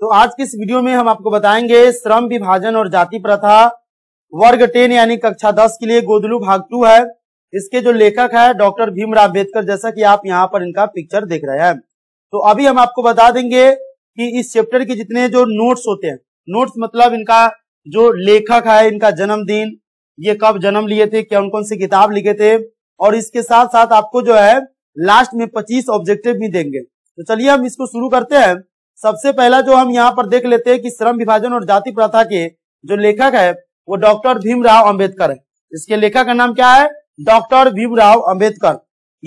तो आज के इस वीडियो में हम आपको बताएंगे श्रम विभाजन और जाति प्रथा वर्ग टेन यानी कक्षा दस के लिए गोदलू भाग टू है इसके जो लेखक है डॉक्टर भीमराव अम्बेडकर जैसा कि आप यहाँ पर इनका पिक्चर देख रहे हैं तो अभी हम आपको बता देंगे कि इस चैप्टर के जितने जो नोट्स होते हैं नोट्स मतलब इनका जो लेखक है इनका जन्मदिन ये कब जन्म लिए थे क्या कौन सी किताब लिखे थे और इसके साथ साथ आपको जो है लास्ट में पच्चीस ऑब्जेक्टिव भी देंगे तो चलिए हम इसको शुरू करते हैं सबसे पहला जो हम यहाँ पर देख लेते हैं कि श्रम विभाजन और जाति प्रथा के जो लेखक है वो डॉक्टर भीमराव अंबेडकर है इसके लेखक का नाम क्या है डॉक्टर भीमराव अंबेडकर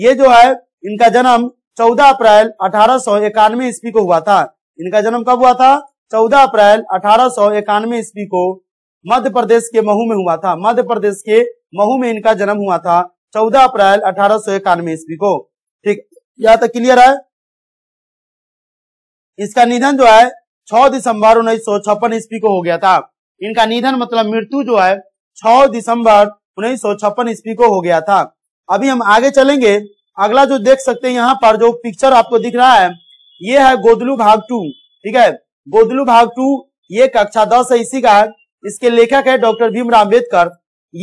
ये जो है इनका जन्म 14 अप्रैल अठारह सौ इक्यानवे ईस्वी को हुआ था इनका जन्म कब हुआ था 14 अप्रैल अठारह सौ इक्यानवे ईस्वी को मध्य प्रदेश के महू में हुआ था मध्य प्रदेश के महू में इनका जन्म हुआ था चौदह अप्रैल अठारह सौ इक्यानवे ईस्वी को ठीक यहाँ तक तो क्लियर है इसका निधन जो है 6 दिसंबर उन्नीस सौ छप्पन ईस्वी को हो गया था इनका निधन मतलब मृत्यु जो है 6 दिसंबर उन्नीस सौ छप्पन ईस्वी को हो गया था अभी हम आगे चलेंगे अगला जो देख सकते हैं यहाँ पर जो पिक्चर आपको दिख रहा है ये है गोदलू भाग टू ठीक है गोदलू भाग टू ये कक्षा दस है इसी का है इसके लेखक है डॉक्टर भीमराव अम्बेडकर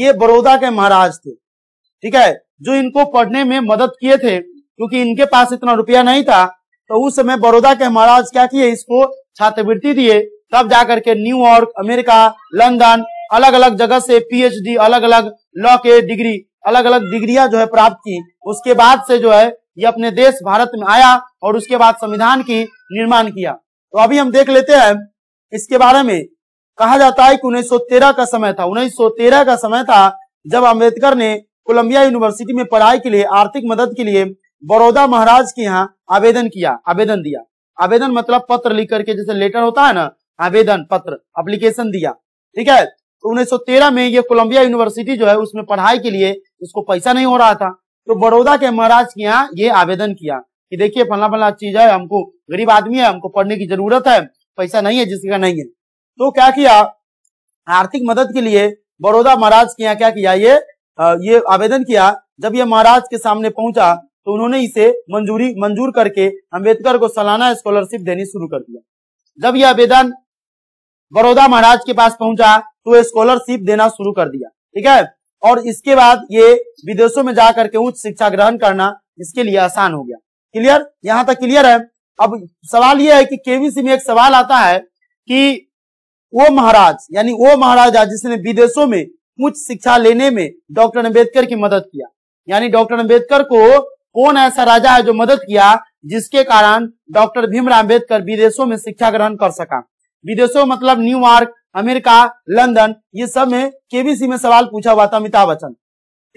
ये बड़ौदा के महाराज थे ठीक है जो इनको पढ़ने में मदद किए थे क्योंकि इनके पास इतना रुपया नहीं था तो उस समय बड़ौदा के महाराज क्या किए इसको छात्रवृत्ति दिए तब जाकर के न्यूयॉर्क अमेरिका लंदन अलग अलग जगह से पीएचडी अलग अलग लॉ के डिग्री अलग अलग डिग्रियां जो है प्राप्त की उसके बाद से जो है ये अपने देश भारत में आया और उसके बाद संविधान की निर्माण किया तो अभी हम देख लेते हैं इसके बारे में कहा जाता है कि उन्नीस का समय था उन्नीस का समय था जब अम्बेडकर ने कोलंबिया यूनिवर्सिटी में पढ़ाई के लिए आर्थिक मदद के लिए बड़ौदा महाराज के यहाँ आवेदन किया आवेदन दिया आवेदन मतलब पत्र लिख करके जैसे लेटर होता है ना आवेदन पत्र अप्लीकेशन दिया ठीक है तो 1913 में ये कोलंबिया यूनिवर्सिटी जो है उसमें पढ़ाई के लिए उसको पैसा नहीं हो रहा था तो बड़ौदा के महाराज के यहाँ ये आवेदन किया कि देखिए फला फला चीज है हमको गरीब आदमी है हमको पढ़ने की जरूरत है पैसा नहीं है जिसकी नहीं है तो क्या किया आर्थिक मदद के लिए बड़ौदा महाराज के यहाँ क्या किया ये ये आवेदन किया जब ये महाराज के सामने पहुंचा तो उन्होंने इसे मंजूरी मंजूर करके अंबेडकर को सालाना स्कॉलरशिप देनी शुरू कर दिया जब यह आवेदन बड़ौदा महाराज के पास पहुंचा तो स्कॉलरशिप देना शुरू कर दिया ठीक है और इसके बाद ये विदेशों में जाकर के उच्च शिक्षा ग्रहण करना इसके लिए आसान हो गया क्लियर यहाँ तक क्लियर है अब सवाल यह है कि केवीसी में एक सवाल आता है कि वो महाराज यानी वो महाराजा जिसने विदेशों में उच्च शिक्षा लेने में डॉक्टर अम्बेडकर की मदद किया यानी डॉक्टर अम्बेडकर को कौन ऐसा राजा है जो मदद किया जिसके कारण डॉक्टर भीमराव अम्बेडकर विदेशों में शिक्षा ग्रहण कर सका विदेशों मतलब न्यूयॉर्क अमेरिका लंदन ये सब में केबीसी में सवाल पूछा हुआ था अमिताभ बच्चन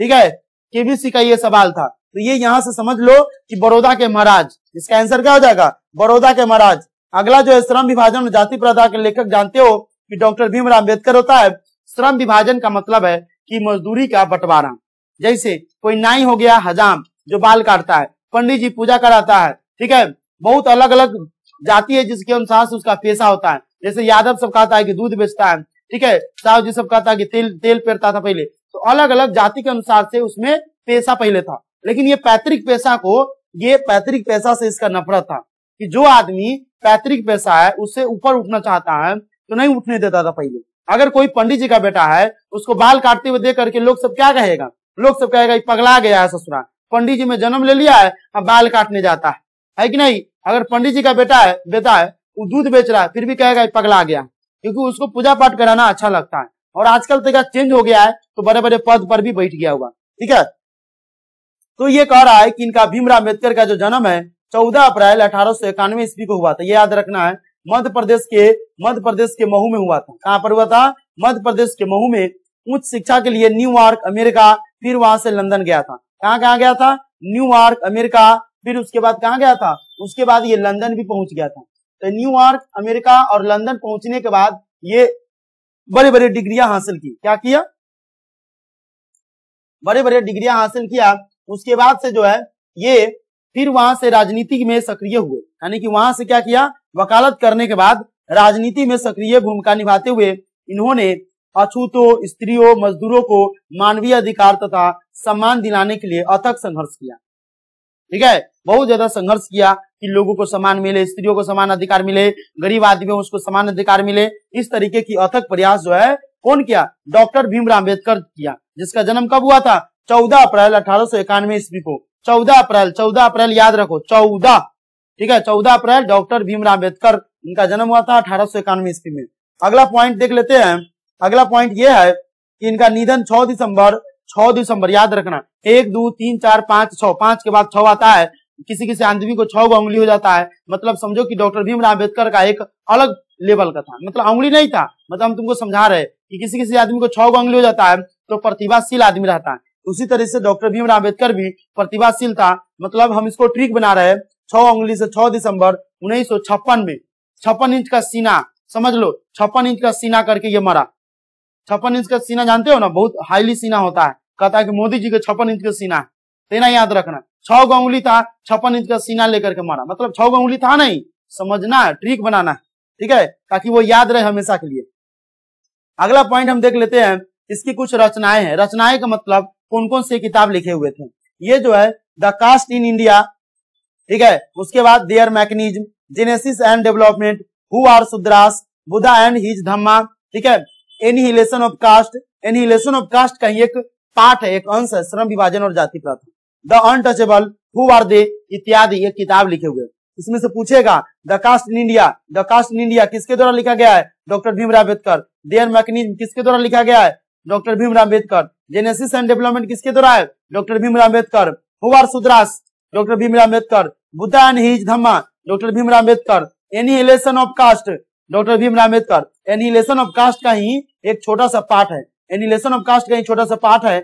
ठीक है केबीसी का ये सवाल था तो ये यहाँ से समझ लो कि बड़ौदा के महाराज इसका आंसर क्या हो जाएगा बड़ौदा के महाराज अगला जो है श्रम विभाजन और जाति प्रथा के लेखक जानते हो कि डॉक्टर भीमराव अम्बेडकर होता है श्रम विभाजन का मतलब है कि मजदूरी का बंटवारा जैसे कोई नाई हो गया हजाम जो बाल काटता है पंडित जी पूजा कराता है ठीक है बहुत अलग अलग जाति है जिसके अनुसार से उसका पेशा होता है जैसे यादव सब कहता है कि दूध बेचता है ठीक है साहु जी सब कहता है कि तेल तेल पेरता था पहले तो अलग अलग जाति के अनुसार से उसमें पैसा पहले था लेकिन ये पैतृक पैसा को ये पैतृक पैसा से इसका नफरत था कि जो आदमी पैतृक पैसा है उससे ऊपर उठना चाहता है तो नहीं उठने देता था पहले अगर कोई पंडित जी का बेटा है उसको बाल काटते हुए देख करके लोग सब क्या कहेगा लोग सब कहेगा पगला गया है ससुराल पंडित जी में जन्म ले लिया है और बाल काटने जाता है है कि नहीं अगर पंडित जी का बेटा है बेटा है वो दूध बेच रहा है फिर भी कहेगा पगला गया क्योंकि उसको पूजा पाठ कराना अच्छा लगता है और आजकल तो चेंज हो गया है तो बड़े बड़े पद पर भी बैठ गया हुआ ठीक है तो ये कह रहा है कि इनका भीमराव अम्बेडकर का जो जन्म है चौदह अप्रैल अठारह सौ इक्यानवे ईस्वी को हुआ था ये याद रखना है मध्य प्रदेश के मध्य प्रदेश के महू में हुआ था कहाँ पर हुआ था मध्य प्रदेश के महू में उच्च शिक्षा के लिए न्यूयॉर्क अमेरिका फिर वहां से लंदन गया था कहाँ कहाँ गया था न्यूयॉर्क अमेरिका फिर उसके बाद कहाँ गया था उसके बाद ये लंदन भी पहुंच गया था तो न्यूयॉर्क अमेरिका और लंदन पहुंचने के बाद ये बड़ी बड़ी डिग्रियां हासिल की क्या किया बड़े बड़े डिग्रियां हासिल किया उसके बाद से जो है ये फिर वहां से राजनीति में सक्रिय हुए यानी कि वहां से क्या किया वकालत करने के बाद राजनीति में सक्रिय भूमिका निभाते हुए इन्होंने अछूतों स्त्रियों मजदूरों को मानवीय अधिकार तथा सम्मान दिलाने के लिए अथक संघर्ष किया ठीक है बहुत ज्यादा संघर्ष किया कि लोगों को समान मिले स्त्रियों को समान अधिकार मिले गरीब आदमियों उसको समान अधिकार मिले इस तरीके की अथक प्रयास जो है कौन किया डॉक्टर भीमराव अम्बेडकर किया जिसका जन्म कब हुआ था चौदह अप्रैल अठारह सौ इक्यानवे ईस्वी को चौदह अप्रैल चौदह अप्रैल याद रखो चौदह ठीक है चौदह अप्रैल डॉक्टर भीमराव अम्बेडकर इनका जन्म हुआ था अठारह सौ इक्यानवे ईस्वी में अगला पॉइंट देख लेते हैं अगला पॉइंट ये है कि इनका निधन 6 दिसंबर 6 दिसंबर याद रखना एक दो तीन चार पांच छह पांच के बाद छह आता है किसी किसी आदमी को छह उंगली हो जाता है मतलब समझो कि डॉक्टर भीमराव अम्बेडकर का एक अलग लेवल का था मतलब उंगली नहीं था मतलब हम तुमको समझा रहे कि किसी किसी आदमी को छह उंगली हो जाता है तो प्रतिभाशील आदमी रहता है उसी तरह से डॉक्टर भीमराव अम्बेडकर भी प्रतिभाशील था मतलब हम इसको ट्रिक बना रहे छह उंगली से छह दिसंबर उन्नीस में छप्पन इंच का सीना समझ लो छप्पन इंच का सीना करके ये मरा छप्पन इंच का सीना जानते हो ना बहुत हाईली सीना होता है कहता है कि मोदी जी का छप्पन इंच का सीना है तेना याद रखना छह गो उंगली था छप्पन इंच का सीना लेकर के मारा मतलब छह गो उंगली था नहीं समझना ट्रिक बनाना ठीक है ताकि वो याद रहे हमेशा के लिए अगला पॉइंट हम देख लेते हैं इसकी कुछ रचनाएं हैं रचनाएं का मतलब कौन कौन से किताब लिखे हुए थे ये जो है द कास्ट इन इंडिया ठीक है उसके बाद their mechanism genesis and development who are Shudras Buddha and his Dhamma ठीक है annihilation of caste annihilation of caste का ही एक पाठ है एक अंश है श्रम विभाजन और जाति प्रथा the untouchable who are they इत्यादि ये किताब लिखे हुए इसमें से पूछेगा the caste in India the caste in India किसके द्वारा लिखा गया है doctor Bhimrao Ambedkar their mechanism किसके द्वारा लिखा गया है doctor Bhimrao Ambedkar genesis and development किसके द्वारा है doctor Bhimrao Ambedkar are Shudras doctor Bhimrao Ambedkar Buddha and his Dhamma doctor Bhimrao Ambedkar annihilation of caste doctor Bhimrao Ambedkar annihilation of caste का ही एक छोटा सा पाठ है एनिलेशन ऑफ कास्ट का एक छोटा सा पाठ है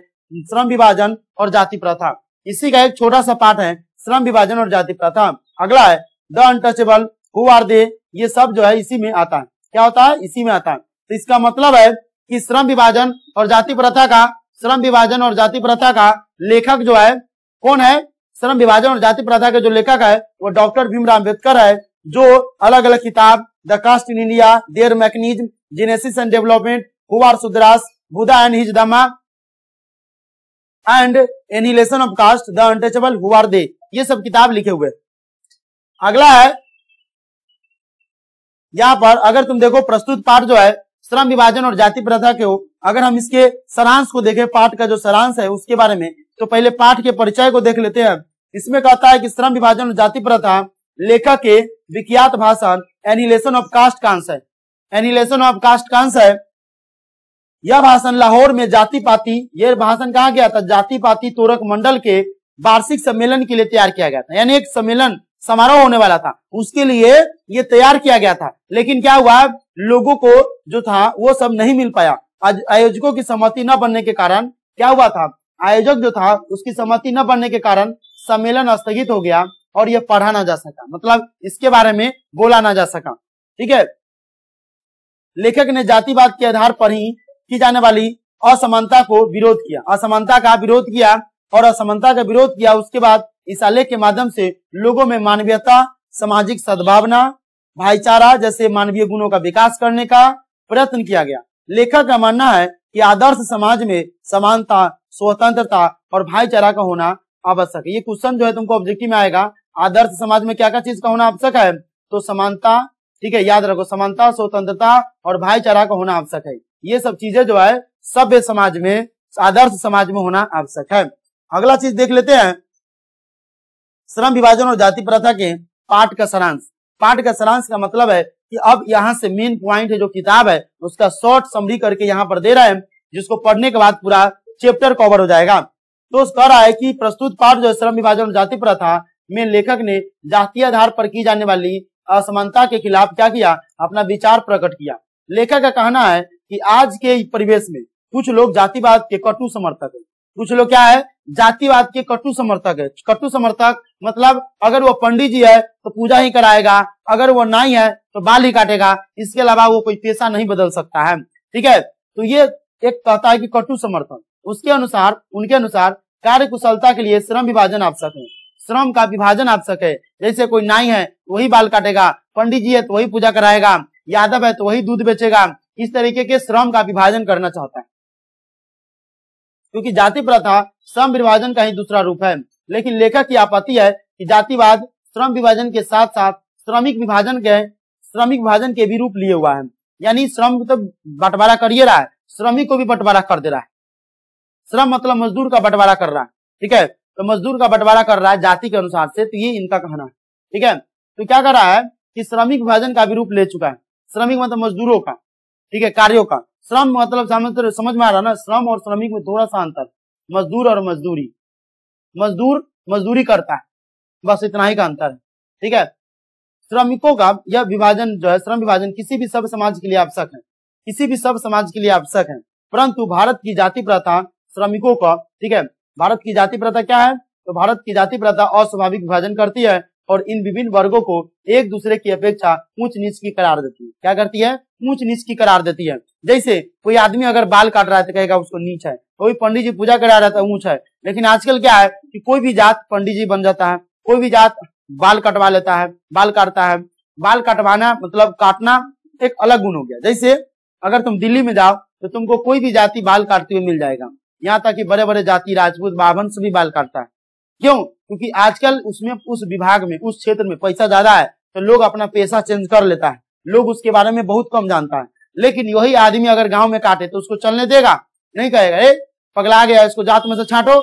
श्रम विभाजन और जाति प्रथा इसी का एक छोटा सा पाठ है श्रम विभाजन और जाति प्रथा अगला है the untouchable who are they ये सब जो है इसी में आता है क्या होता है इसी में आता है तो इसका मतलब है कि श्रम विभाजन और जाति प्रथा का श्रम विभाजन और जाति प्रथा का लेखक जो है कौन है श्रम विभाजन और जाति प्रथा के जो लेखक है वो डॉक्टर भीमराव अम्बेडकर है जो अलग अलग किताब the caste in India their mechanism genesis and development who Shudras Sudras, and his Dhamma and annihilation of caste the untouchable who are they ये सब किताब लिखे हुए अगला है यहाँ पर अगर तुम देखो प्रस्तुत पाठ जो है श्रम विभाजन और जाति प्रथा के हो अगर हम इसके सारांश को देखें पाठ का जो सारांश है उसके बारे में तो पहले पाठ के परिचय को देख लेते हैं इसमें कहता है कि श्रम विभाजन और जाति प्रथा लेखक के विख्यात भाषण एनिलेशन ऑफ कास्ट अंश है एनिलेशन ऑफ कास्ट का आंसर है यह भाषण लाहौर में जाति पाति यह भाषण कहा गया था जाति पाति तोरक मंडल के वार्षिक सम्मेलन के लिए तैयार किया गया था यानी एक सम्मेलन समारोह होने वाला था उसके लिए ये तैयार किया गया था लेकिन क्या हुआ लोगों को जो था वो सब नहीं मिल पाया आयोजकों की सहमति न बनने के कारण क्या हुआ था आयोजक जो था उसकी सहमति न बनने के कारण सम्मेलन स्थगित हो गया और यह पढ़ा ना जा सका मतलब इसके बारे में बोला ना जा सका ठीक है लेखक ने जातिवाद के आधार पर ही की जाने वाली असमानता को विरोध किया असमानता का विरोध किया और असमानता का विरोध किया उसके बाद इस आलेख के माध्यम से लोगों में मानवीयता सामाजिक सद्भावना भाईचारा जैसे मानवीय गुणों का विकास करने का प्रयत्न किया गया लेखक का मानना है कि आदर्श समाज में समानता स्वतंत्रता और भाईचारा का होना आवश्यक है ये क्वेश्चन जो है तुमको ऑब्जेक्टिव में आएगा आदर्श समाज में क्या क्या चीज का होना आवश्यक है तो समानता ठीक है याद रखो समानता स्वतंत्रता और भाईचारा का होना आवश्यक है ये सब चीजें जो है सभ्य समाज में आदर्श समाज में होना आवश्यक है अगला चीज देख लेते हैं श्रम विभाजन और जाति प्रथा के पाठ का सारांश पाठ का सारांश का मतलब है कि अब यहाँ से मेन पॉइंट है जो किताब है उसका शॉर्ट समरी करके यहाँ पर दे रहा है जिसको पढ़ने के बाद पूरा चैप्टर कवर हो जाएगा तो कह रहा है कि प्रस्तुत पाठ जो श्रम विभाजन और जाति प्रथा में लेखक ने जाति आधार पर की जाने वाली असमानता के खिलाफ क्या किया अपना विचार प्रकट किया लेखक का कहना है कि आज के परिवेश में कुछ लोग जातिवाद के कटु समर्थक है कुछ लोग क्या है जातिवाद के कटु समर्थक है कटु समर्थक मतलब अगर वो पंडित जी है तो पूजा ही कराएगा अगर वो नाई है तो बाल ही काटेगा इसके अलावा वो कोई पेशा नहीं बदल सकता है ठीक है तो ये एक कहता है कि कटु समर्थन उसके अनुसार उनके अनुसार कार्य कुशलता के लिए श्रम विभाजन आवश्यक है श्रम का विभाजन आप सके जैसे कोई नाई है तो वही बाल काटेगा पंडित जी है तो वही पूजा कराएगा यादव है तो वही दूध बेचेगा इस तरीके के श्रम का विभाजन करना चाहता है क्योंकि जाति प्रथा श्रम विभाजन का ही दूसरा रूप है लेकिन लेखक की आपत्ति है कि जातिवाद श्रम विभाजन के साथ साथ श्रमिक विभाजन के श्रमिक विभाजन के भी रूप लिए हुआ है यानी श्रम तो बंटवारा करिए रहा है श्रमिक को भी बंटवारा कर दे रहा है श्रम मतलब मजदूर का बंटवारा कर रहा है ठीक है तो मजदूर का बंटवारा कर रहा है जाति के अनुसार से तो ये इनका कहना है ठीक है तो क्या कर रहा है कि श्रमिक विभाजन का भी रूप ले चुका है श्रमिक मतलब मजदूरों का ठीक है कार्यो का श्रम मतलब तो समझ में आ रहा है ना श्रम और श्रमिक में थोड़ा सा अंतर मजदूर और मजदूरी मजदूर मजदूरी करता है बस इतना ही का अंतर है ठीक है श्रमिकों का यह विभाजन जो है श्रम विभाजन किसी भी सब समाज के लिए आवश्यक है किसी भी सब समाज के लिए आवश्यक है परंतु भारत की जाति प्रथा श्रमिकों का ठीक है भारत की जाति प्रथा क्या है तो भारत की जाति प्रथा अस्वाभाविक विभाजन करती है और इन विभिन्न वर्गों को एक दूसरे की अपेक्षा ऊंच नीच की करार देती है क्या करती है ऊंच नीच की करार देती है जैसे कोई आदमी अगर बाल काट रहा है तो कहेगा उसको नीच है कोई पंडित जी पूजा करा रहा था तो ऊंच है लेकिन आजकल क्या है कि कोई भी जात पंडित जी बन जाता है कोई भी जात बाल कटवा लेता है बाल काटता है बाल कटवाना मतलब काटना एक अलग गुण हो गया जैसे अगर तुम दिल्ली में जाओ तो तुमको कोई भी जाति बाल काटते हुए मिल जाएगा यहाँ तक कि बड़े बड़े जाति राजपूत बावन से भी बाल काटता है क्यों क्योंकि आजकल उसमें उस विभाग में उस क्षेत्र में पैसा ज्यादा है तो लोग अपना पैसा चेंज कर लेता है लोग उसके बारे में बहुत कम जानता है लेकिन वही आदमी अगर गांव में काटे तो उसको चलने देगा नहीं कहेगा ए पगला गया इसको जात में से छाटो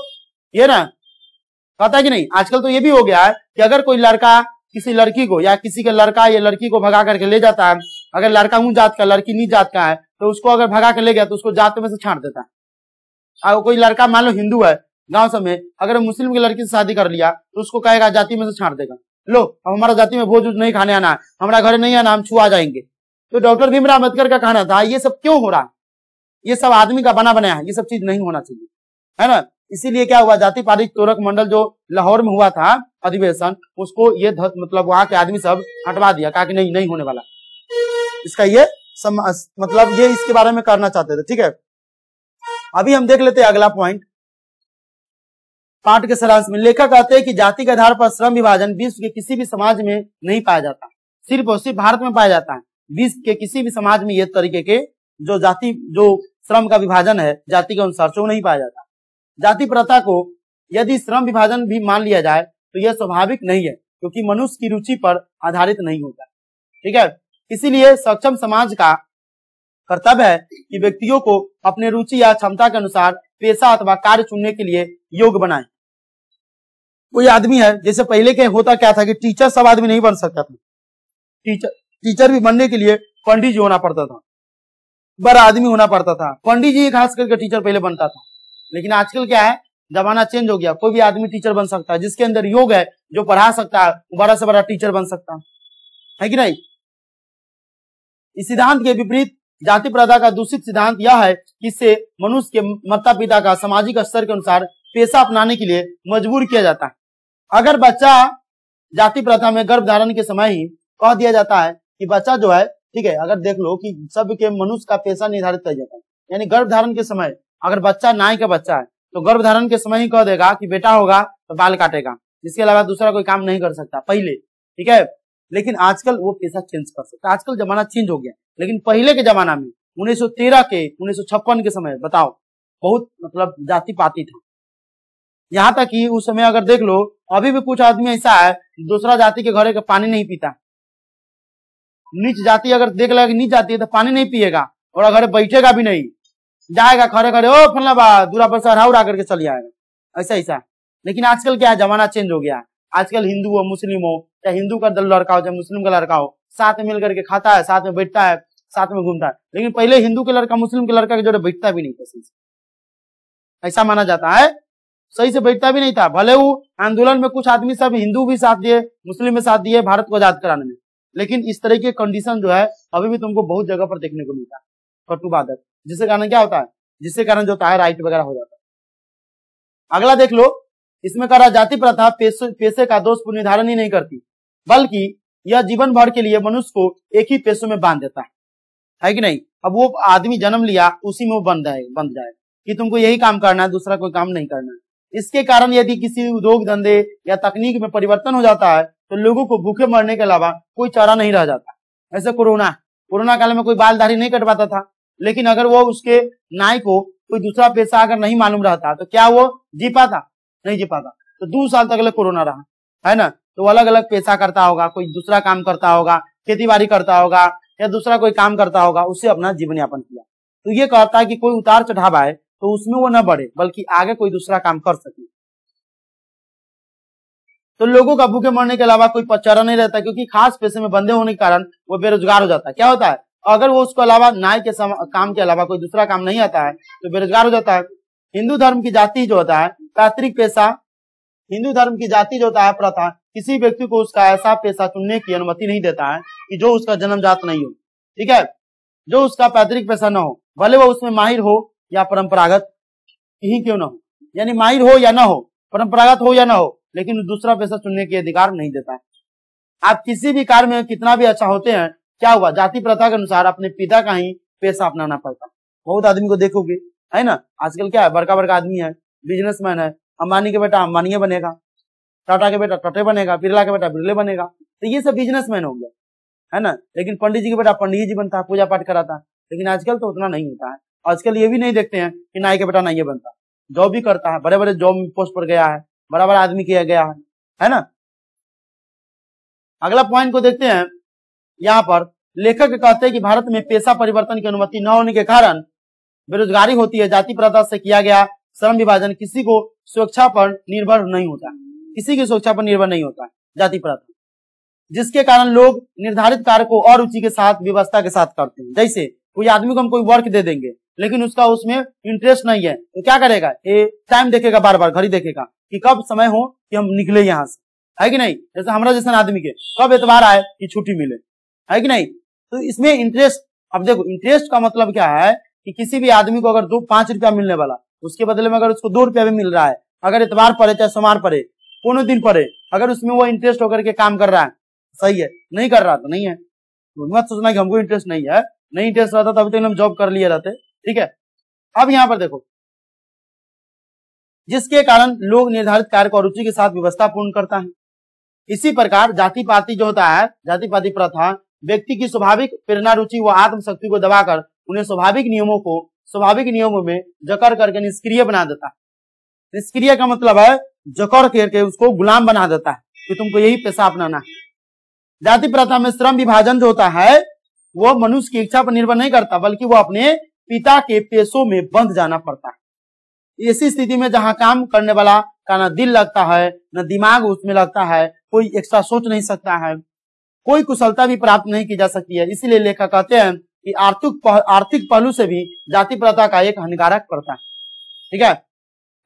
ये ना कहता कि नहीं आजकल तो ये भी हो गया है कि अगर कोई लड़का किसी लड़की को या किसी का लड़का या लड़की को भगा करके ले जाता है अगर लड़का ऊँच जात का लड़की नीच जात का है तो उसको अगर भगा के ले गया तो उसको जात में से छाट देता है अगर कोई लड़का मान लो हिंदू है गांव सब में अगर मुस्लिम की लड़की से शादी कर लिया तो उसको कहेगा जाति में से छाट देगा लो हम हमारा जाति में भोज नहीं खाने आना है हमारा घर नहीं आना हम छुआ जाएंगे तो डॉक्टर भीमराव अम्बेडकर का कहना था ये सब क्यों हो रहा है ये सब आदमी का बना बनाया है ये सब चीज नहीं होना चाहिए है ना इसीलिए क्या हुआ जाति पारित तोरक मंडल जो लाहौर में हुआ था अधिवेशन उसको ये धस, मतलब वहां के आदमी सब हटवा दिया कहा कि नहीं नहीं होने वाला इसका ये सम, मतलब ये इसके बारे में करना चाहते थे ठीक है अभी हम देख लेते हैं अगला पॉइंट पाठ के सारांश में लेखक कहते हैं कि जाति के आधार पर श्रम विभाजन विश्व के किसी भी समाज में नहीं पाया जाता सिर्फ और सिर्फ भारत में पाया जाता है विश्व के किसी भी समाज में ये तरीके के जो जाति जो श्रम का विभाजन है जाति के अनुसार से नहीं पाया जाता जाति प्रथा को यदि श्रम विभाजन भी मान लिया जाए तो यह स्वाभाविक नहीं है क्योंकि मनुष्य की रुचि पर आधारित नहीं होता ठीक है इसीलिए सक्षम समाज का कर्तव्य है कि व्यक्तियों को अपने रुचि या क्षमता के अनुसार पेशा अथवा कार्य चुनने के लिए योग बनाए कोई आदमी है जैसे पहले के होता क्या था कि टीचर सब आदमी नहीं बन सकता था टीचर टीचर भी बनने के लिए पंडित जी होना पड़ता था बड़ा आदमी होना पड़ता था पंडित जी खास करके टीचर पहले बनता था लेकिन आजकल क्या है जमाना चेंज हो गया कोई भी आदमी टीचर बन सकता है जिसके अंदर योग है जो पढ़ा सकता है बड़ा से बड़ा टीचर बन सकता है है कि नहीं इस सिद्धांत के विपरीत जाति प्रथा का दूषित सिद्धांत यह है कि इससे मनुष्य के माता पिता का सामाजिक स्तर के अनुसार पेशा अपनाने के लिए मजबूर किया जाता है अगर बच्चा जाति प्रथा में गर्भ धारण के समय ही कह दिया जाता है कि बच्चा जो है ठीक है अगर देख लो कि के मनुष्य का पेशा निर्धारित किया जाता है यानी गर्भ धारण के समय अगर बच्चा नाई का बच्चा है तो गर्भ धारण के समय ही कह देगा कि बेटा होगा तो बाल काटेगा इसके अलावा दूसरा कोई काम नहीं कर सकता पहले ठीक है लेकिन आजकल वो पेशा चेंज कर सकता आजकल जमाना चेंज हो गया लेकिन पहले के जमाना में 1913 के 1956 के समय बताओ बहुत मतलब जाति पाती था यहाँ तक कि उस समय अगर देख लो अभी भी कुछ आदमी ऐसा है दूसरा जाति के घरे का पानी नहीं पीता नीच जाति अगर देख लगा नीच जाती है तो पानी नहीं पिएगा और अगर बैठेगा भी नहीं जाएगा खड़े खड़े ओ फलना दूरा पर सर हरा करके चले आएगा ऐसा ऐसा लेकिन आजकल क्या है जमाना चेंज हो गया आजकल हिंदू हो मुस्लिम हो चाहे हिंदू का लड़का हो चाहे मुस्लिम का लड़का हो साथ में मिलकर के खाता है साथ में बैठता है साथ में घूमता है लेकिन पहले हिंदू के लड़का मुस्लिम के लड़का के जोड़े बैठता भी नहीं था सही से ऐसा माना जाता है सही से बैठता भी नहीं था भले वो आंदोलन में कुछ आदमी सब हिंदू भी साथ दिए मुस्लिम भी साथ दिए भारत को आजाद कराने में लेकिन इस तरह के कंडीशन जो है अभी भी तुमको बहुत जगह पर देखने को मिलता है कटु बादल जिसके कारण क्या होता है जिसके कारण जो होता है राइट वगैरह हो जाता है अगला देख लो इसमें कह रहा जाति प्रथा पेशे का दोष निर्धारण ही नहीं करती बल्कि यह जीवन भर के लिए मनुष्य को एक ही पेशों में बांध देता है है कि नहीं अब वो आदमी जन्म लिया उसी में वो बन जाए बन जाए कि तुमको यही काम करना है दूसरा कोई काम नहीं करना है इसके कारण यदि किसी उद्योग धंधे या तकनीक में परिवर्तन हो जाता है तो लोगों को भूखे मरने के अलावा कोई चारा नहीं रह जाता ऐसे कोरोना कोरोना काल में कोई बालधारी नहीं कटवाता था लेकिन अगर वो उसके नाई को कोई दूसरा पेशा अगर नहीं मालूम रहता तो क्या वो जी पाता नहीं जी पाता तो दो साल तक कोरोना रहा है ना तो अलग अलग पेशा करता होगा कोई दूसरा काम करता होगा खेती बाड़ी करता होगा या दूसरा कोई काम करता होगा उससे अपना जीवन यापन किया तो ये कहता है कि कोई उतार चढ़ाव आए तो उसमें वो न बढ़े बल्कि आगे कोई दूसरा काम कर सके तो लोगों का भूखे मरने के अलावा कोई चारा नहीं रहता क्योंकि खास पैसे में बंदे होने के कारण वो बेरोजगार हो जाता है क्या होता है अगर वो उसको अलावा न्याय के सम, काम के अलावा कोई दूसरा काम नहीं आता है तो बेरोजगार हो जाता है हिंदू धर्म की जाति जो होता है पैतृक पेशा हिंदू धर्म की जाति जो होता है प्रथा किसी व्यक्ति को उसका ऐसा पैसा चुनने की अनुमति नहीं देता है कि जो उसका जन्मजात नहीं हो ठीक है जो उसका पैतृक पैसा न हो भले वो उसमें माहिर हो या परंपरागत ही क्यों ना हो यानी माहिर हो या ना हो परंपरागत हो या ना हो लेकिन दूसरा पैसा चुनने के अधिकार नहीं देता है आप किसी भी कार्य में कितना भी अच्छा होते हैं क्या हुआ जाति प्रथा के अनुसार अपने पिता का ही पैसा अपनाना पड़ता है बहुत आदमी को देखोगे है ना आजकल क्या है बड़का बड़का आदमी है बिजनेसमैन है अंबानी के बेटा अंबानी बनेगा टाटा के बेटा टटे बनेगा बिरला के बेटा बिरले बनेगा तो ये सब बिजनेसमैन गया है ना लेकिन पंडित जी के बेटा पंडित जी बनता है पूजा पाठ कराता है लेकिन आजकल तो उतना नहीं होता है आजकल ये भी नहीं देखते हैं कि नाई के बेटा ना ये बनता जॉब भी करता है बड़े बड़े जॉब पोस्ट पर गया है बड़ा बड़ा आदमी किया गया है है ना अगला पॉइंट को देखते हैं यहाँ पर लेखक कहते हैं कि भारत में पेशा परिवर्तन की अनुमति न होने के कारण बेरोजगारी होती है जाति प्रथा से किया गया श्रम विभाजन किसी को सुरक्षा पर निर्भर नहीं होता किसी की सुरक्षा पर निर्भर नहीं होता है जाति प्रथा जिसके कारण लोग निर्धारित कार्य को और रुचि के साथ व्यवस्था के साथ करते हैं जैसे कोई आदमी को हम कोई वर्क दे देंगे लेकिन उसका उसमें इंटरेस्ट नहीं है तो क्या करेगा ये टाइम देखेगा बार बार घड़ी देखेगा कि कब समय हो कि हम निकले यहाँ से है कि नहीं जैसे हमारा जैसा आदमी के कब एतवार आए कि छुट्टी मिले है कि नहीं तो इसमें इंटरेस्ट अब देखो इंटरेस्ट का मतलब क्या है कि किसी भी आदमी को अगर दो पांच रुपया मिलने वाला उसके बदले में अगर उसको दो रुपया भी मिल रहा है अगर इतवार पड़े चाहे सोमवार पड़े कोनो दिन पर अगर उसमें वो इंटरेस्ट होकर के काम कर रहा है सही है नहीं कर रहा तो नहीं है तो मत सोचना कि हमको इंटरेस्ट नहीं है नहीं इंटरेस्ट रहता अभी तक तो हम जॉब कर लिए रहते ठीक है अब यहाँ पर देखो जिसके कारण लोग निर्धारित कार्य को रुचि के साथ व्यवस्था पूर्ण करता है इसी प्रकार जाति पाति जो होता है जाति पाति प्रथा व्यक्ति की स्वाभाविक प्रेरणा रुचि व आत्मशक्ति को दबाकर उन्हें स्वाभाविक नियमों को स्वाभाविक नियमों में जकर करके निष्क्रिय बना देता है निष्क्रिय का मतलब है जकड़ करके उसको गुलाम बना देता है कि तुमको यही पैसा अपनाना है जाति प्रथा में श्रम विभाजन जो होता है वो मनुष्य की इच्छा पर निर्भर नहीं करता बल्कि वो अपने पिता के पेशों में बंध जाना पड़ता है ऐसी स्थिति में जहां काम करने वाला का ना दिल लगता है न दिमाग उसमें लगता है कोई एक्स्ट्रा सोच नहीं सकता है कोई कुशलता भी प्राप्त नहीं की जा सकती है इसीलिए लेखक कहते हैं कि आर्थिक आर्थिक पहलू से भी जाति प्रथा का एक हानिकारक पड़ता है ठीक है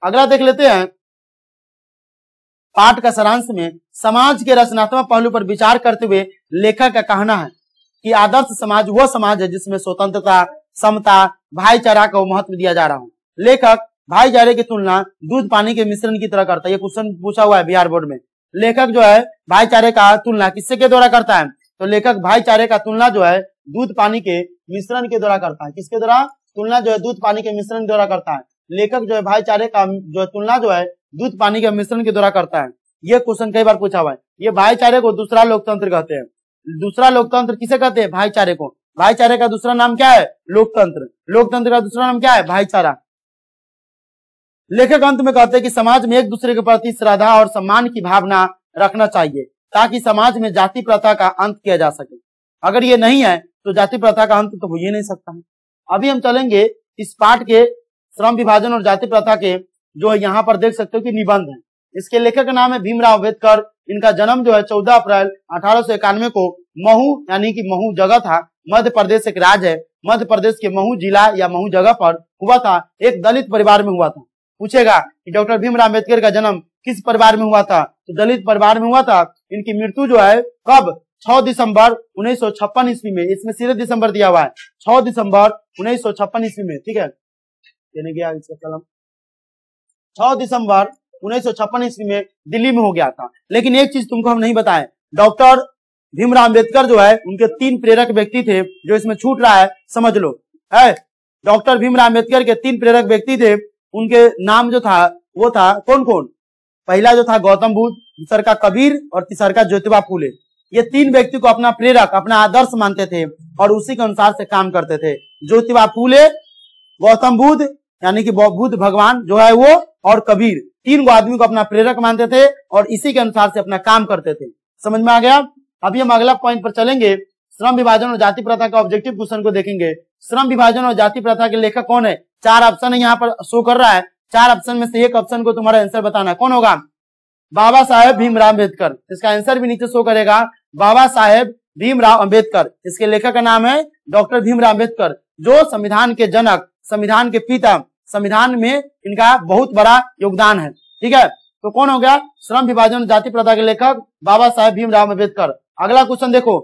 अगला देख लेते हैं पाठ का सारांश में समाज के रचनात्मक पहलू पर विचार करते हुए लेखक का कहना है कि आदर्श समाज वह समाज है जिसमें स्वतंत्रता समता भाईचारा को महत्व दिया जा रहा हूँ लेखक भाईचारे की तुलना दूध पानी के मिश्रण की तरह करता है ये क्वेश्चन पूछा हुआ है बिहार बोर्ड में लेखक जो है भाईचारे का तुलना किससे के द्वारा करता है तो लेखक भाईचारे का तुलना जो है दूध पानी के मिश्रण के द्वारा करता है किसके द्वारा तुलना जो है दूध पानी के मिश्रण द्वारा करता है लेखक जो है भाईचारे का जो है तुलना जो है दूध पानी के मिश्रण के द्वारा करता है ये क्वेश्चन कई बार पूछा हुआ है ये भाईचारे को दूसरा लोकतंत्र कहते हैं दूसरा लोकतंत्र किसे कहते हैं भाईचारे को भाईचारे का दूसरा नाम क्या है लोकतंत्र लोकतंत्र का दूसरा नाम क्या है भाईचारा लेखक अंत में कहते हैं कि समाज में एक दूसरे के प्रति श्रद्धा और सम्मान की भावना रखना चाहिए ताकि समाज में जाति प्रथा का अंत किया जा सके अगर ये नहीं है तो जाति प्रथा का अंत तो हो ही नहीं सकता है अभी हम चलेंगे इस पाठ के श्रम विभाजन और जाति प्रथा के जो है यहाँ पर देख सकते हो कि निबंध है इसके लेखक का नाम है भीमराव अम्बेडकर इनका जन्म जो है 14 अप्रैल अठारह को महू यानी कि महू जगह था मध्य प्रदेश एक राज्य है मध्य प्रदेश के महू जिला या महू जगह पर हुआ था एक दलित परिवार में हुआ था पूछेगा कि डॉक्टर भीमराव अम्बेडकर का जन्म किस परिवार में हुआ था तो दलित परिवार में हुआ था इनकी मृत्यु जो है कब 6 दिसंबर उन्नीस ईस्वी में इसमें सीधे दिसंबर दिया हुआ है 6 दिसंबर उन्नीस ईस्वी में ठीक है इसका कलम 6 दिसंबर उन्नीस ईस्वी में दिल्ली में हो गया था लेकिन एक चीज तुमको हम नहीं बताए डॉक्टर भीमराव अम्बेडकर जो है उनके तीन प्रेरक व्यक्ति थे जो इसमें छूट रहा है समझ लो है डॉक्टर भीमराव अम्बेडकर के तीन प्रेरक व्यक्ति थे उनके नाम जो था वो था कौन कौन पहला जो था गौतम बुद्ध दूसर का कबीर और तीसर का ज्योतिबा फूले ये तीन व्यक्ति को अपना प्रेरक अपना आदर्श मानते थे और उसी के अनुसार से काम करते थे ज्योतिबा फूले गौतम बुद्ध यानी कि बौद्ध भगवान जो है वो और कबीर तीन गो आदमी को अपना प्रेरक मानते थे और इसी के अनुसार से अपना काम करते थे समझ में आ गया अभी हम अगला पॉइंट पर चलेंगे श्रम विभाजन और जाति प्रथा का ऑब्जेक्टिव क्वेश्चन को देखेंगे श्रम विभाजन और जाति प्रथा के लेखक कौन है चार ऑप्शन है यहाँ पर शो कर रहा है चार ऑप्शन में से एक ऑप्शन को तुम्हारा आंसर बताना कौन होगा बाबा साहेब भीमराव अम्बेडकर इसका आंसर भी नीचे शो करेगा बाबा साहेब भीमराव अम्बेडकर इसके लेखक का नाम है डॉक्टर भीमराव अम्बेडकर जो संविधान के जनक संविधान के पिता संविधान में इनका बहुत बड़ा योगदान है ठीक है तो कौन हो गया श्रम विभाजन जाति प्रथा के लेखक बाबा साहेब भीमराव अम्बेडकर अगला क्वेश्चन देखो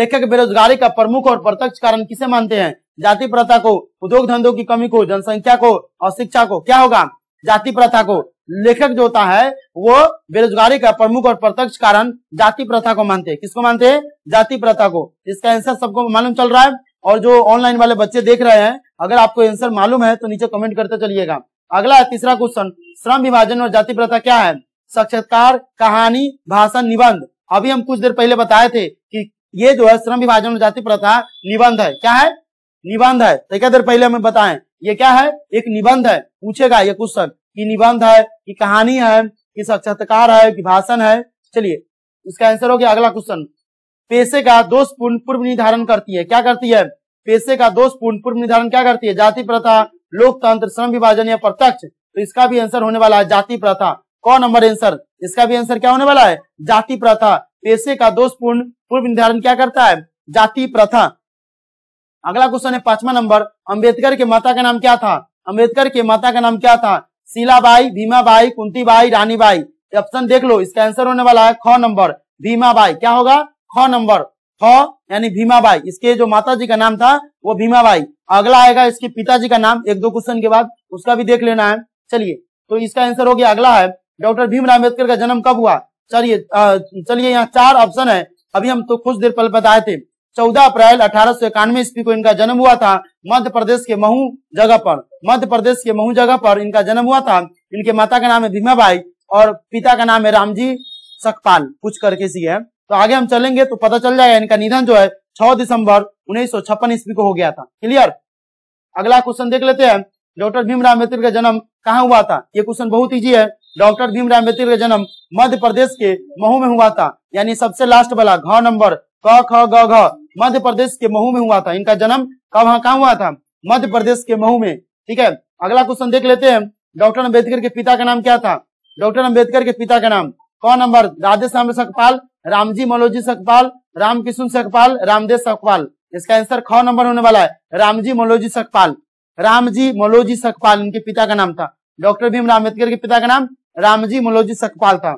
लेखक बेरोजगारी का प्रमुख और प्रत्यक्ष कारण किसे मानते हैं जाति प्रथा को उद्योग धंधों की कमी को जनसंख्या को और शिक्षा को क्या होगा जाति प्रथा को लेखक जो होता है वो बेरोजगारी का प्रमुख और प्रत्यक्ष कारण जाति प्रथा को मानते हैं किसको मानते हैं जाति प्रथा को इसका आंसर सबको मालूम चल रहा है और जो ऑनलाइन वाले बच्चे देख रहे हैं अगर आपको आंसर मालूम है तो नीचे कमेंट करते चलिएगा अगला है तीसरा क्वेश्चन श्रम विभाजन और जाति प्रथा क्या है साक्षात्कार कहानी भाषण निबंध अभी हम कुछ देर पहले बताए थे कि ये जो है श्रम विभाजन और जाति प्रथा निबंध है क्या है निबंध है तो क्या देर पहले हमें बताए ये क्या है एक निबंध है पूछेगा ये क्वेश्चन की निबंध है कि कहानी है कि साक्षात्कार है कि भाषण है चलिए इसका आंसर हो गया अगला क्वेश्चन पेशे का दोष पूर्ण पूर्व निर्धारण करती है क्या करती है पेशे का दोष पूर्ण पूर्व निर्धारण क्या करती है जाति प्रथा लोकतंत्र श्रम विभाजन या प्रत्यक्ष तो इसका भी आंसर होने वाला है जाति प्रथा कौन नंबर आंसर इसका भी आंसर क्या होने वाला है जाति प्रथा पेशे का दोष पूर्ण पूर्व निर्धारण क्या करता है जाति प्रथा अगला क्वेश्चन है पांचवा नंबर अंबेडकर के माता का नाम क्या था अंबेडकर के माता का नाम क्या था शीलाबाई भीमाबाई कुंतीबाई रानीबाई ऑप्शन देख लो इसका आंसर होने वाला है ख नंबर भीमाबाई क्या होगा ख नंबर ख यानी भाई इसके जो माता जी का नाम था वो भाई अगला आएगा इसके पिताजी का नाम एक दो क्वेश्चन के बाद उसका भी देख लेना है चलिए तो इसका आंसर हो गया अगला है डॉक्टर भीमराव अम्बेडकर का जन्म कब हुआ चलिए चलिए यहाँ चार ऑप्शन है अभी हम तो कुछ देर पहले बताए थे चौदह अप्रैल अठारह सौ इक्यानवे ईस्वी को इनका जन्म हुआ था मध्य प्रदेश के महू जगह पर मध्य प्रदेश के महू जगह पर इनका जन्म हुआ था इनके माता का नाम है भीमा भाई और पिता का नाम है रामजी सकपाल कुछ करके सी है तो आगे हम चलेंगे तो पता चल जाएगा इनका निधन जो है छह दिसंबर उन्नीस सौ छप्पन ईस्वी को हो गया था क्लियर अगला क्वेश्चन देख लेते हैं डॉक्टर भीमराव अम्बेडकर का जन्म कहाँ हुआ था ये क्वेश्चन बहुत ईजी है डॉक्टर भीमराव अम्बेडकर का जन्म मध्य प्रदेश के महू में हुआ था यानी सबसे लास्ट वाला घ नंबर क ख ग घ मध्य प्रदेश के महू में हुआ था इनका जन्म कब हाँ, कहाँ हुआ था मध्य प्रदेश के महू में ठीक है अगला क्वेश्चन देख लेते हैं डॉक्टर अम्बेडकर के पिता का नाम क्या था डॉक्टर अम्बेडकर के पिता का नाम क नंबर राधेश्याम पाल रामजी सखपाल सकपाल रामकिशन सकपाल रामदेव सकपाल इसका आंसर ख नंबर होने वाला है रामजी मलोजी सकपाल रामजी मलोजी सकपाल इनके पिता का नाम था डॉक्टर राम अम्बेडकर के पिता का नाम रामजी मलोजी सकपाल था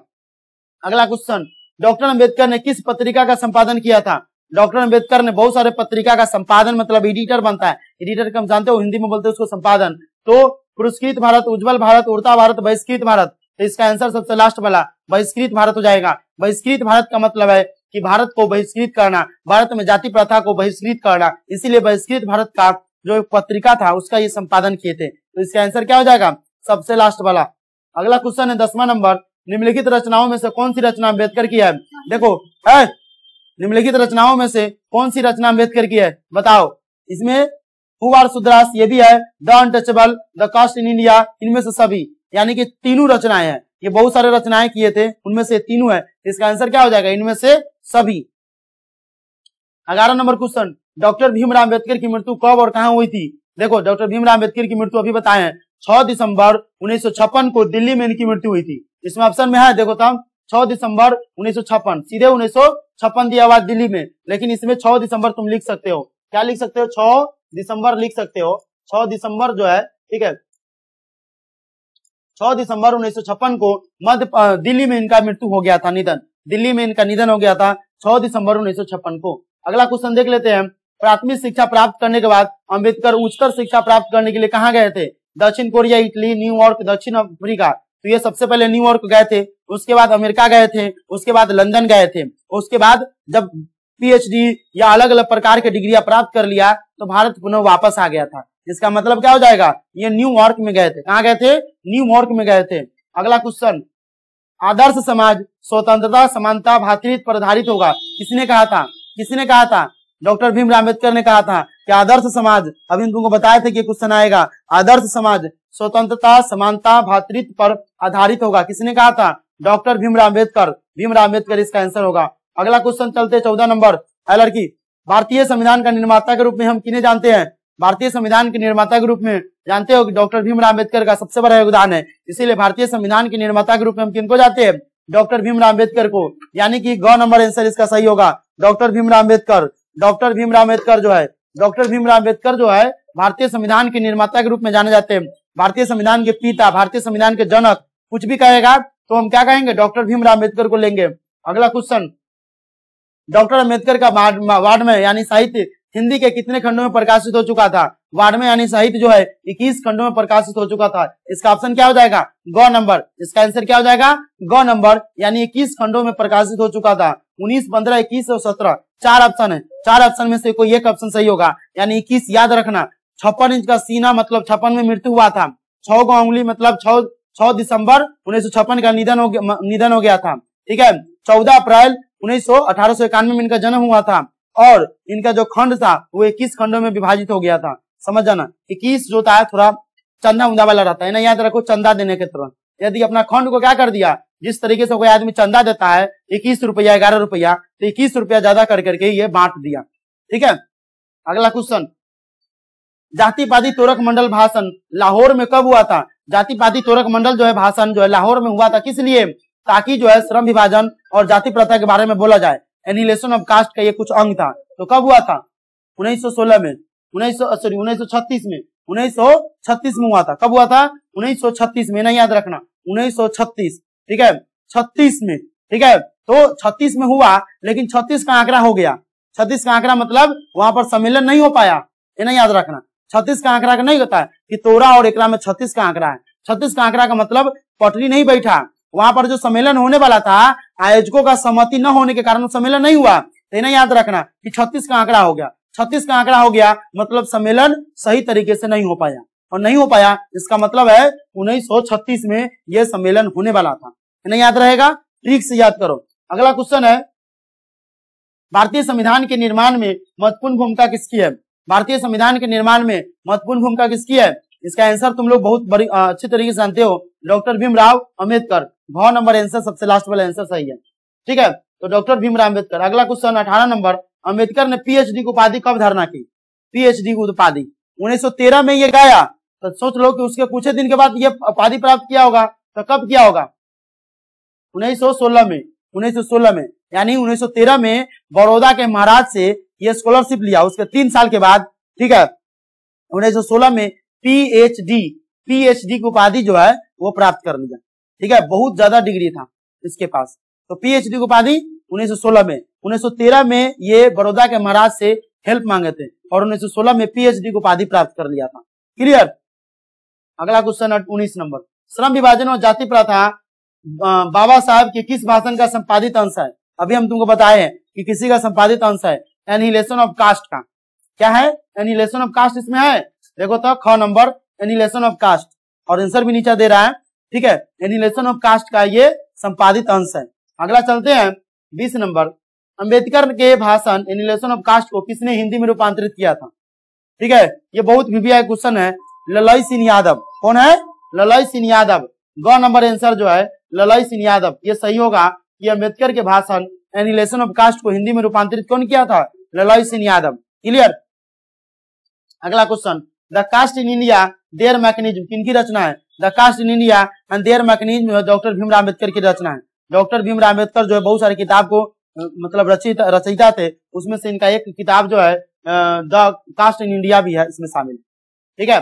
अगला क्वेश्चन डॉक्टर अम्बेडकर ने किस पत्रिका का संपादन किया था डॉक्टर अम्बेडकर ने बहुत सारे पत्रिका का संपादन मतलब एडिटर बनता है एडिटर का हम जानते हो हिंदी में बोलते हैं उसको संपादन तो पुरस्कृत भारत उज्जवल भारत उड़ता भारत बहिष्कृत भारत तो इसका आंसर सबसे लास्ट वाला बहिष्कृत भारत हो जाएगा बहिष्कृत भारत का मतलब है कि भारत को बहिष्कृत करना भारत में जाति प्रथा को बहिष्कृत करना इसीलिए बहिष्कृत भारत का जो पत्रिका था उसका ये संपादन किए थे तो इसका आंसर क्या हो जाएगा सबसे लास्ट वाला अगला क्वेश्चन है दसवा नंबर निम्नलिखित रचनाओं में से कौन सी रचना अम्बेडकर की है देखो है निम्नलिखित रचनाओं में से कौन सी रचना अम्बेडकर की है बताओ इसमें कुवार सुद्रास ये भी है the untouchable the caste in India इनमें से सभी यानी कि तीनों रचनाएं हैं ये बहुत सारे रचनाएं किए थे उनमें से तीनों है तो इसका आंसर क्या हो जाएगा इनमें से सभी ग्यारह number question doctor Bhimrao Ambedkar की मृत्यु कब और कहा हुई थी देखो डॉक्टर भीमराव अम्बेडकर की मृत्यु अभी बताए छह दिसंबर उन्नीस को दिल्ली में इनकी मृत्यु हुई थी इसमें ऑप्शन में है देखो तम तो छह दिसंबर उन्नीस सीधे उन्नीस दिया हुआ दिल्ली में लेकिन इसमें छह दिसंबर तुम लिख सकते हो क्या लिख सकते हो छह दिसंबर लिख सकते हो छह दिसंबर जो है ठीक है 6 दिसंबर उन्नीस को मध्य दिल्ली में इनका मृत्यु हो गया था निधन दिल्ली में इनका निधन हो गया था 6 दिसंबर उन्नीस को अगला क्वेश्चन देख लेते हैं प्राथमिक शिक्षा प्राप्त करने के बाद अम्बेडकर उच्चतर शिक्षा प्राप्त करने के लिए कहा गए थे दक्षिण कोरिया इटली न्यूयॉर्क दक्षिण अफ्रीका तो ये सबसे पहले न्यूयॉर्क गए थे उसके बाद अमेरिका गए थे उसके बाद लंदन गए थे उसके बाद जब पीएचडी या अलग अलग प्रकार के डिग्रिया प्राप्त कर लिया तो भारत पुनः वापस आ गया था जिसका मतलब क्या हो जाएगा ये न्यू यॉर्क में गए थे कहा गए थे न्यूयॉर्क में गए थे अगला क्वेश्चन आदर्श समाज स्वतंत्रता समानता भातृत्व पर आधारित होगा किसने कहा था किसने कहा था डॉक्टर भीमराव अम्बेडकर ने कहा था कि आदर्श समाज अभी तुमको बताया था कि क्वेश्चन आएगा आदर्श समाज स्वतंत्रता समानता भातृत्व पर आधारित होगा किसने कहा था डॉक्टर भीमराव अम्बेडकर भीमराव अम्बेडकर इसका आंसर होगा अगला क्वेश्चन चलते चौदह नंबर है लड़की भारतीय संविधान का निर्माता के रूप में हम किने जानते हैं भारतीय संविधान के निर्माता के रूप में जानते हो कि डॉक्टर भीमराव अम्बेडकर का सबसे बड़ा योगदान है इसीलिए भारतीय संविधान के निर्माता के रूप में हम किनको जाते हैं डॉक्टर भीमराव अम्बेडकर को यानी कि गौ नंबर आंसर इसका सही होगा डॉक्टर भीमराव अम्बेडकर डॉक्टर भीमराव अम्बेडकर जो है डॉक्टर भीमराव अम्बेडकर जो है भारतीय संविधान के निर्माता के रूप में जाने जाते हैं भारतीय संविधान के पिता भारतीय संविधान के जनक कुछ भी कहेगा तो हम क्या कहेंगे डॉक्टर भीमराव अम्बेडकर को लेंगे अगला क्वेश्चन डॉक्टर अम्बेडकर का वार्ड में यानी साहित्य हिंदी के कितने खंडों में प्रकाशित हो चुका था वाड़मे यानी साहित्य जो है इक्कीस खंडों में प्रकाशित हो चुका था इसका ऑप्शन क्या हो जाएगा गौ नंबर इसका आंसर क्या हो जाएगा गौ नंबर यानी इक्कीस खंडों में प्रकाशित हो चुका था उन्नीस पंद्रह इक्कीस और सत्रह चार ऑप्शन है चार ऑप्शन में से कोई एक ऑप्शन सही होगा यानी इक्कीस याद रखना छप्पन इंच का सीना मतलब छप्पन में मृत्यु हुआ था छह गो उंगली मतलब छह छह दिसंबर उन्नीस का निधन हो गया निधन हो गया था ठीक है चौदह अप्रैल उन्नीस सौ में इनका जन्म हुआ था और इनका जो खंड था वो इक्कीस खंडों में विभाजित हो गया था समझ जाना इक्कीस जो था थोड़ा चंदा उदा वाला रहता है ना याद रखो चंदा देने के तुरंत यदि अपना खंड को क्या कर दिया जिस तरीके से कोई आदमी चंदा देता है इक्कीस रुपया ग्यारह रुपया तो इक्कीस रुपया ज्यादा कर करके ये बांट दिया ठीक है अगला क्वेश्चन जातिवादी तोरक मंडल भाषण लाहौर में कब हुआ था जातिवादी तोरक मंडल जो है भाषण जो है लाहौर में हुआ था किस लिए ताकि जो है श्रम विभाजन और जाति प्रथा के बारे में बोला जाए एनिलेशन ऑफ कास्ट का ये कुछ अंग था तो कब हुआ था 1916 में उन्नीस सॉरी उन्नीस में उन्नीस में हुआ था कब हुआ था उन्नीस में नहीं याद रखना उन्नीस ठीक है छत्तीस में ठीक है तो छत्तीस में हुआ लेकिन छत्तीस का आंकड़ा हो गया छत्तीस का आंकड़ा मतलब वहां पर सम्मेलन नहीं हो पाया ये नहीं याद रखना छत्तीस का आंकड़ा का नहीं होता है कि तोरा और एकरा में छत्तीस का आंकड़ा है छत्तीस का आंकड़ा का मतलब पटरी नहीं बैठा वहां पर जो सम्मेलन होने वाला था आयोजकों का सहमति न होने के कारण सम्मेलन नहीं हुआ तो इन्हें याद रखना कि छत्तीस का आंकड़ा हो गया छत्तीस का आंकड़ा हो गया मतलब सम्मेलन सही तरीके से नहीं हो पाया और नहीं हो पाया इसका मतलब है उन्नीस में यह सम्मेलन होने वाला था इन्हें याद रहेगा ठीक से याद करो अगला क्वेश्चन है भारतीय संविधान के निर्माण में महत्वपूर्ण भूमिका किसकी है भारतीय संविधान के निर्माण में महत्वपूर्ण भूमिका किसकी है इसका आंसर तुम लोग बहुत अच्छी तरीके से जानते हो डॉक्टर भीमराव अम्बेडकर भाव नंबर आंसर सबसे लास्ट वाला आंसर सही है ठीक है तो डॉक्टर भीमराव अम्बेडकर अगला क्वेश्चन अठारह नंबर अम्बेडकर ने पीएचडी की उपाधि कब धारणा की पीएचडी की उपाधि तेरह में ये गया तो सोच लो कि उसके कुछ दिन के बाद ये उपाधि प्राप्त किया होगा तो कब किया होगा 1916 में 1916 में यानी 1913 में बड़ौदा के महाराज से ये स्कॉलरशिप लिया उसके तीन साल के बाद ठीक है 1916 में पीएचडी पीएचडी की उपाधि जो है वो प्राप्त कर लिया ठीक है बहुत ज्यादा डिग्री था इसके पास तो पीएचडी को उपाधि 1916 में 1913 में ये बड़ौदा के महाराज से हेल्प मांगे थे और 1916 में पीएचडी को उपाधि प्राप्त कर लिया था क्लियर अगला क्वेश्चन उन्नीस नंबर श्रम विभाजन और जाति प्रथा बाबा साहब के किस भाषण का संपादित अंश है अभी हम तुमको बताए हैं कि किसी का संपादित अंश है एनिलेशन ऑफ कास्ट का क्या है एनिलेशन ऑफ कास्ट इसमें है देखो तो ख नंबर एनिलेशन ऑफ कास्ट और आंसर भी नीचे दे रहा है ठीक है एनिलेशन ऑफ कास्ट का ये संपादित अंश है अगला चलते हैं बीस नंबर अंबेडकर के भाषण एनिलेशन ऑफ कास्ट को किसने हिंदी में रूपांतरित किया था ठीक है ये बहुत वीवीआई क्वेश्चन है ललई सिंह यादव कौन है ललई सिंह यादव दो नंबर आंसर जो है ललई सिंह यादव ये सही होगा कि अम्बेडकर के भाषण एनिलेशन ऑफ कास्ट को हिंदी में रूपांतरित कौन किया था ललई सिंह यादव क्लियर अगला question the caste in India their mechanism किनकी रचना है the caste in India and their mechanism doctor Bhimrao Ambedkar की रचना है डॉक्टर भीमराव अम्बेडकर जो है बहुत सारी किताब को मतलब रचित रचयिता थे उसमें से इनका एक किताब जो है द कास्ट इन इंडिया भी है इसमें शामिल ठीक है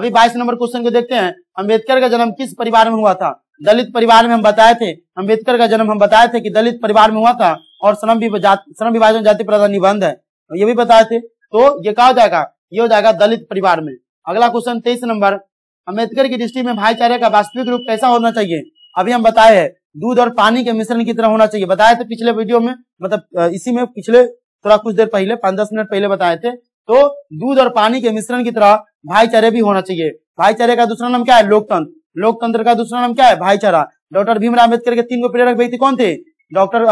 अभी बाईस नंबर क्वेश्चन को देखते हैं अम्बेडकर का जन्म किस परिवार में हुआ था दलित परिवार में हम बताए थे अम्बेडकर का जन्म हम बताए थे कि दलित परिवार में हुआ था और श्रम श्रम विभाजन जाति प्रधान निबंध है तो ये भी बताए थे तो ये कहा जाएगा ये हो जाएगा दलित परिवार में अगला क्वेश्चन तेईस नंबर अम्बेडकर की दृष्टि में भाईचारे का वास्तविक रूप कैसा होना चाहिए अभी हम बताए हैं दूध और पानी के मिश्रण की तरह होना चाहिए बताए थे पिछले वीडियो में मतलब इसी में पिछले थोड़ा कुछ देर पहले पांच दस मिनट पहले बताए थे तो दूध और पानी के मिश्रण की तरह भाईचारे भी होना चाहिए भाईचारे का दूसरा नाम क्या है लोकतंत्र लोकतंत्र का दूसरा नाम क्या है भाईचारा डॉक्टर भीमराव अम्बेडकर के तीन गो प्रेरक व्यक्ति कौन थे डॉक्टर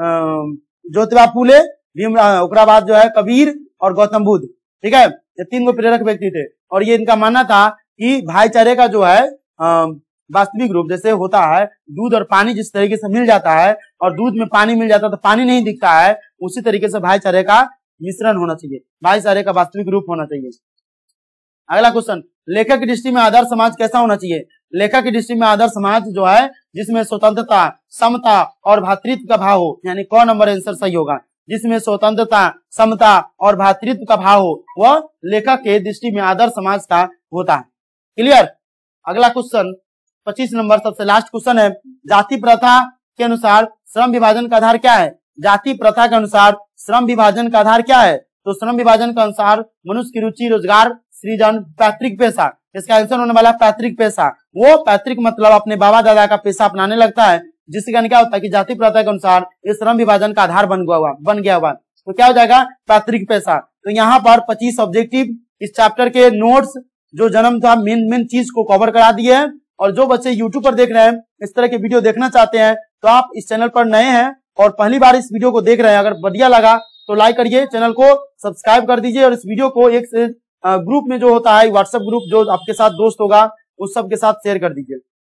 ज्योतिबा फूले भीमराव जो है कबीर और गौतम बुद्ध ठीक है ये तीन गो प्रेरक व्यक्ति थे और ये इनका मानना था कि भाईचारे का जो है वास्तविक रूप जैसे होता है दूध और पानी जिस तरीके से मिल जाता है और दूध में पानी मिल जाता है तो पानी नहीं दिखता है उसी तरीके से भाईचारे का मिश्रण होना चाहिए भाईचारे का वास्तविक रूप होना चाहिए अगला क्वेश्चन लेखक की दृष्टि में आदर्श समाज कैसा होना चाहिए लेखक की दृष्टि में आदर्श समाज जो है जिसमें स्वतंत्रता समता और भातृत्व का भाव हो यानी कौन नंबर आंसर सही होगा जिसमें स्वतंत्रता समता और भातृत्व का भाव हो वह लेखक के दृष्टि में आदर्श समाज का होता है क्लियर अगला क्वेश्चन 25 नंबर सबसे लास्ट क्वेश्चन है जाति प्रथा के अनुसार श्रम विभाजन का आधार क्या है जाति प्रथा के अनुसार श्रम विभाजन का आधार क्या है तो श्रम विभाजन के अनुसार मनुष्य की रुचि रोजगार सृजन पैतृक पेशा इसका आंसर होने वाला पैतृक पेशा वो पैतृक मतलब अपने बाबा दादा का पेशा अपनाने लगता है जिसके कारण क्या होता है कि जाति प्रथा के अनुसार ये श्रम विभाजन का आधार बन गया हुआ बन गया हुआ तो क्या हो जाएगा पैतृक पेशा तो यहाँ पर पच्चीस ऑब्जेक्टिव इस चैप्टर के नोट्स जो जन्म था मेन मेन चीज को कवर करा दिए हैं और जो बच्चे यूट्यूब पर देख रहे हैं इस तरह के वीडियो देखना चाहते हैं तो आप इस चैनल पर नए हैं और पहली बार इस वीडियो को देख रहे हैं अगर बढ़िया लगा तो लाइक करिए चैनल को सब्सक्राइब कर दीजिए और इस वीडियो को एक ग्रुप में जो होता है व्हाट्सएप ग्रुप जो आपके साथ दोस्त होगा उस सबके साथ शेयर कर दीजिए